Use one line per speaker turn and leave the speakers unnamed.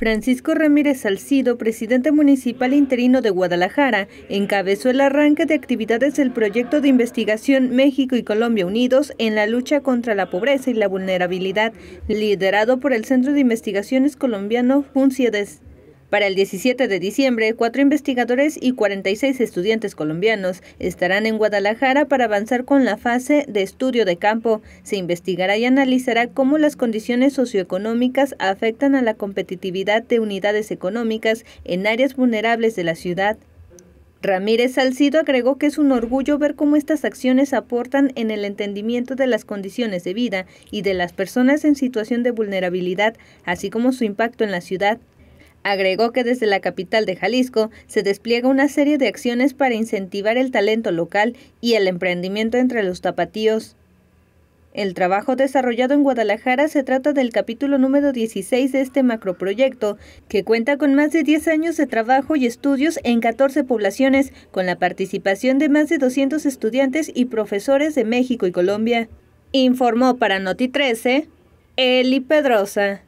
Francisco Ramírez Salcido, presidente municipal interino de Guadalajara, encabezó el arranque de actividades del proyecto de investigación México y Colombia Unidos en la lucha contra la pobreza y la vulnerabilidad, liderado por el Centro de Investigaciones Colombiano Funciades. Para el 17 de diciembre, cuatro investigadores y 46 estudiantes colombianos estarán en Guadalajara para avanzar con la fase de estudio de campo. Se investigará y analizará cómo las condiciones socioeconómicas afectan a la competitividad de unidades económicas en áreas vulnerables de la ciudad. Ramírez Salcido agregó que es un orgullo ver cómo estas acciones aportan en el entendimiento de las condiciones de vida y de las personas en situación de vulnerabilidad, así como su impacto en la ciudad. Agregó que desde la capital de Jalisco se despliega una serie de acciones para incentivar el talento local y el emprendimiento entre los tapatíos. El trabajo desarrollado en Guadalajara se trata del capítulo número 16 de este macroproyecto, que cuenta con más de 10 años de trabajo y estudios en 14 poblaciones, con la participación de más de 200 estudiantes y profesores de México y Colombia. Informó para Noti 13 Eli Pedrosa.